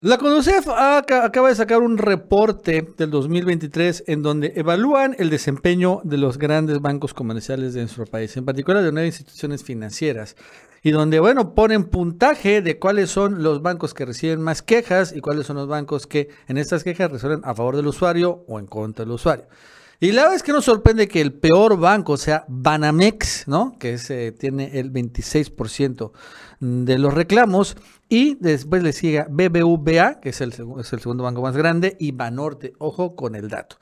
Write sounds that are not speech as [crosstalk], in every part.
La CONOCEF acaba de sacar un reporte del 2023 en donde evalúan el desempeño de los grandes bancos comerciales de nuestro país, en particular de nueve instituciones financieras, y donde, bueno, ponen puntaje de cuáles son los bancos que reciben más quejas y cuáles son los bancos que en estas quejas resuelven a favor del usuario o en contra del usuario. Y la verdad es que nos sorprende que el peor banco sea Banamex, ¿no? Que eh, tiene el 26% de los reclamos. Y después le sigue BBVA, que es el segundo banco más grande, y Banorte. Ojo con el dato.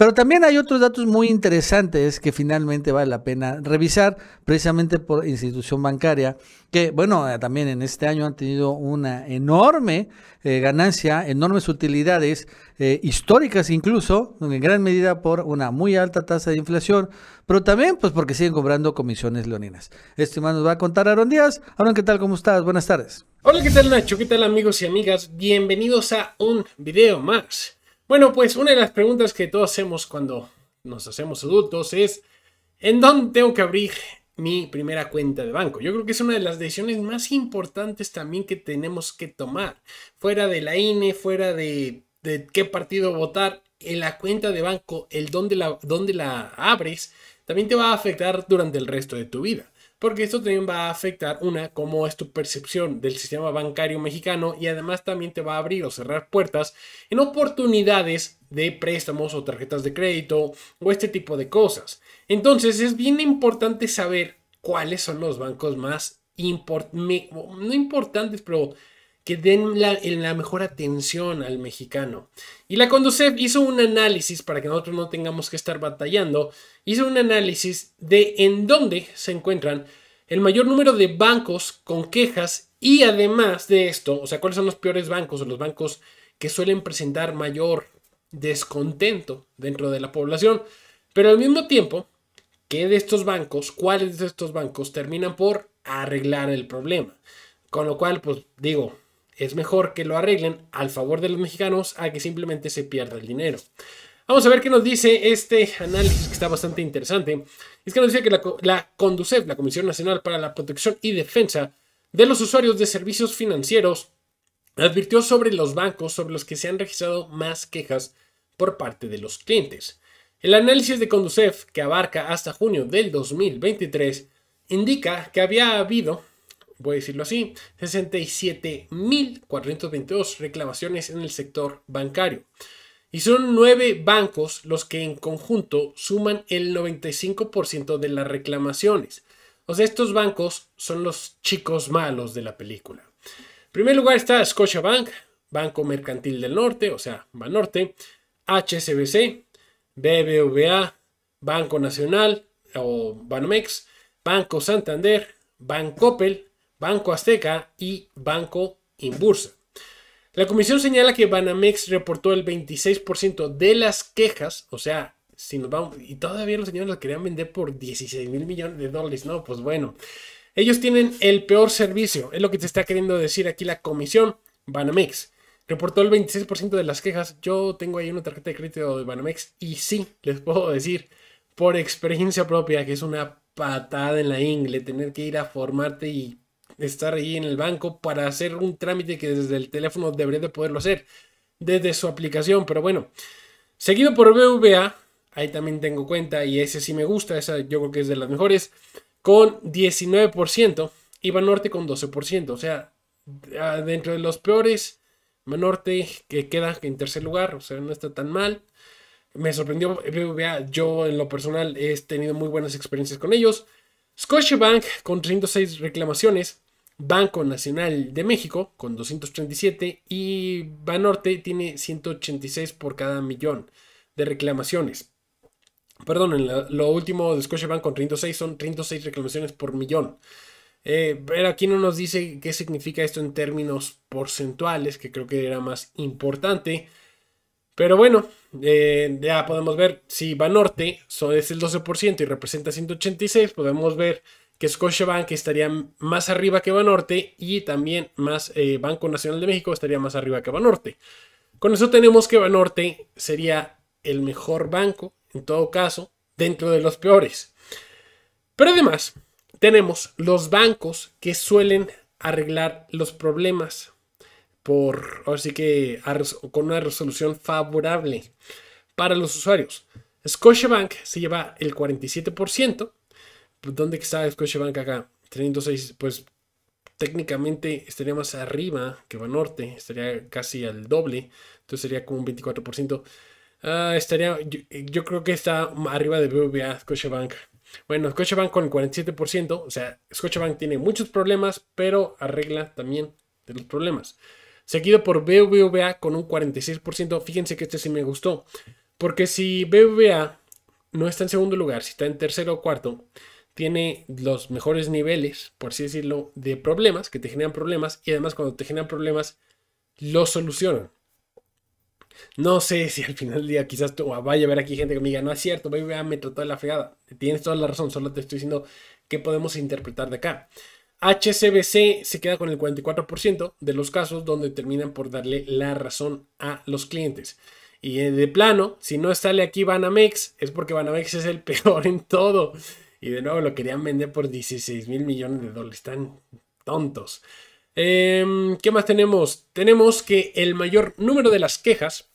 Pero también hay otros datos muy interesantes que finalmente vale la pena revisar, precisamente por institución bancaria, que bueno, eh, también en este año han tenido una enorme eh, ganancia, enormes utilidades eh, históricas incluso, en gran medida por una muy alta tasa de inflación, pero también pues porque siguen cobrando comisiones leoninas. Este más nos va a contar Aaron Díaz. Aaron, ¿qué tal? ¿Cómo estás? Buenas tardes. Hola, ¿qué tal Nacho? ¿Qué tal amigos y amigas? Bienvenidos a un video más. Bueno, pues una de las preguntas que todos hacemos cuando nos hacemos adultos es, ¿en dónde tengo que abrir mi primera cuenta de banco? Yo creo que es una de las decisiones más importantes también que tenemos que tomar. Fuera de la INE, fuera de, qué partido votar, en la cuenta de banco, el la, dónde la abres, también te va a afectar durante el resto de tu vida porque esto también va a afectar una, como es tu percepción del sistema bancario mexicano y además también te va a abrir o cerrar puertas en oportunidades de préstamos o tarjetas de crédito o este tipo de cosas. Entonces es bien importante saber cuáles son los bancos más importantes, no importantes, pero que den la, la, mejor atención al mexicano. Y la Conducef hizo un análisis, para que nosotros no tengamos que estar batallando, hizo un análisis de en dónde se encuentran el mayor número de bancos con quejas y además de esto, o sea, cuáles son los peores bancos o los bancos que suelen presentar mayor descontento dentro de la población. Pero al mismo tiempo, ¿qué de estos bancos, cuáles de estos bancos terminan por arreglar el problema? Con lo cual, pues digo, es mejor que lo arreglen al favor de los mexicanos a que simplemente se pierda el dinero. Vamos a ver qué nos dice este análisis que está bastante interesante. Es que nos dice que la, CONDUCEF, la Comisión Nacional para la Protección y Defensa de los Usuarios de Servicios Financieros, advirtió sobre los bancos sobre los que se han registrado más quejas por parte de los clientes. El análisis de Conducef, que abarca hasta junio del 2023, indica que había habido voy a decirlo así, 67.422 reclamaciones en el sector bancario. Y son nueve bancos los que en conjunto suman el 95% de las reclamaciones. O sea, estos bancos son los chicos malos de la película. En primer lugar está Scotiabank, Banco Mercantil del Norte, o sea, Banorte, HSBC, BBVA, Banco Nacional o Banomex, Banco Santander, Bancoppel, Banco Azteca y Banco Inbursa. La comisión señala que Banamex reportó el 26% de las quejas, o sea, si nos vamos, y todavía los señores la querían vender por 16 mil millones de dólares, ¿no? Pues bueno, ellos tienen el peor servicio, es lo que te está queriendo decir aquí la comisión Banamex. Reportó el 26% de las quejas. Yo tengo ahí una tarjeta de crédito de Banamex y sí, les puedo decir por experiencia propia que es una patada en la ingle tener que ir a formarte y estar ahí en el banco para hacer un trámite que desde el teléfono debería de poderlo hacer desde su aplicación. Pero bueno, seguido por BVA, ahí también tengo cuenta y ese sí me gusta, esa yo creo que es de las mejores, con 19%, y Banorte con 12%, o sea, dentro de los peores, Banorte que queda en tercer lugar, o sea, no está tan mal. Me sorprendió BBVA, yo en lo personal he tenido muy buenas experiencias con ellos. Scotiabank con 306 reclamaciones, Banco Nacional de México con 237 y Banorte tiene 186 por cada millón de reclamaciones. Perdón, en lo último de Scotiabank con 36 son 36 reclamaciones por millón. Eh, pero aquí no nos dice qué significa esto en términos porcentuales, que creo que era más importante. Pero bueno, eh, ya podemos ver si Banorte es el 12% y representa 186, podemos ver que Bank estaría más arriba que Banorte y también más eh, Banco Nacional de México estaría más arriba que Banorte. Con eso tenemos que Banorte sería el mejor banco, en todo caso, dentro de los peores. Pero además, tenemos los bancos que suelen arreglar los problemas por, así que con una resolución favorable para los usuarios. Scotiabank se lleva el 47%, pues, ¿Dónde está Scotiabank acá? 306, pues técnicamente estaría más arriba que va norte, estaría casi al doble, entonces sería como un 24%. Ah, estaría, yo, creo que está arriba de BBVA, Scotiabank. Bueno, Scotiabank con el 47%, o sea, Scotiabank tiene muchos problemas, pero arregla también de los problemas. Seguido por BBVA con un 46%, fíjense que este sí me gustó, porque si BBVA no está en segundo lugar, si está en tercero o cuarto, tiene los mejores niveles, por así decirlo, de problemas, que te generan problemas, y además cuando te generan problemas, los solucionan. No sé [laughs] si al final del día quizás tú, ah, vaya a haber aquí gente que me diga, no es cierto, baby, me trató de la fregada. Tienes toda la razón, solo te estoy diciendo qué podemos interpretar de acá. HCBC se queda con el 44% de los casos donde terminan por darle la razón a los clientes. Y eh, de plano, si no sale aquí Banamex, es porque Banamex es el [laughs] peor en todo. Y de nuevo lo querían vender por 16 mil millones de dólares. Están tontos. Em, ¿Qué más tenemos? Tenemos que el mayor número de las quejas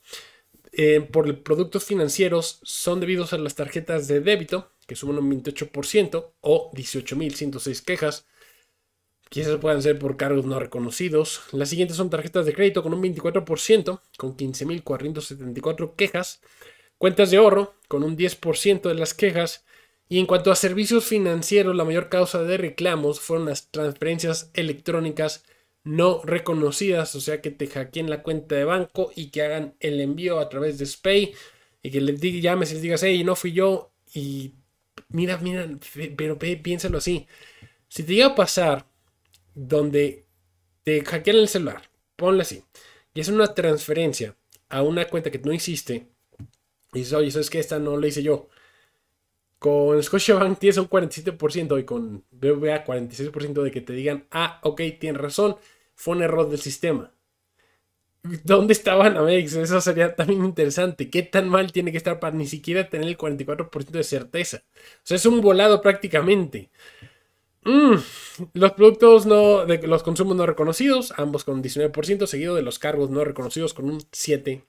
eh, por productos financieros son debidos a las tarjetas de débito, que suman un 28% o 18.106 quejas. Quizás puedan ser por cargos no reconocidos. Las siguientes son tarjetas de crédito con un 24%, con 15.474 quejas. Cuentas de ahorro con un 10% de las quejas. Y en cuanto a servicios financieros, la mayor causa de reclamos fueron las transferencias electrónicas no reconocidas, o sea que te hackeen la cuenta de banco y que hagan el envío a través de Spay y que les diga, llames y les digas, hey, no fui yo y mira, mira, pero piénsalo así. Si te llega a pasar donde te hackean el celular, ponle así, y es una transferencia a una cuenta que no hiciste, y dices, oye, ¿sabes que Esta no la hice yo. Con Scotiabank tienes un 47% y con BBVA 46% de que te digan, ah, ok, tienes razón, fue un error del sistema. ¿Dónde estaban Amex Eso sería también interesante. ¿Qué tan mal tiene que estar para ni siquiera tener el 44% de certeza? O sea, es un volado prácticamente. Mm, los productos no, los consumos no reconocidos, ambos con 19%, seguido de los cargos no reconocidos con un 7%.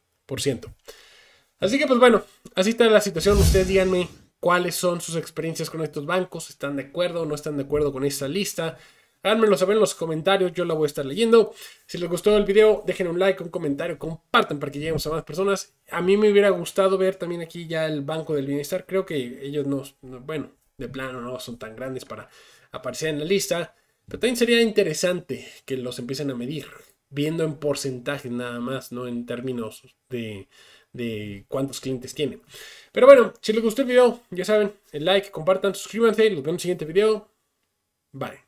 Así que pues bueno, así está la situación. Ustedes díganme cuáles son sus experiencias con estos bancos, están de acuerdo o no están de acuerdo con esta lista. Háganmelo saber en los comentarios, yo la voy a estar leyendo. Si les gustó el video, dejen un like, un comentario, compartan para que lleguemos a más personas. A mí me hubiera gustado ver también aquí ya el Banco del Bienestar. Creo que ellos no, bueno, de plano no son tan grandes para aparecer en la lista. Pero también sería interesante que los empiecen a medir, viendo en porcentaje nada más, no en términos de, de cuántos clientes tienen. Pero bueno, si les gustó el video, ya saben, el like, compartan, suscríbanse, y los vemos en el siguiente video. Vale.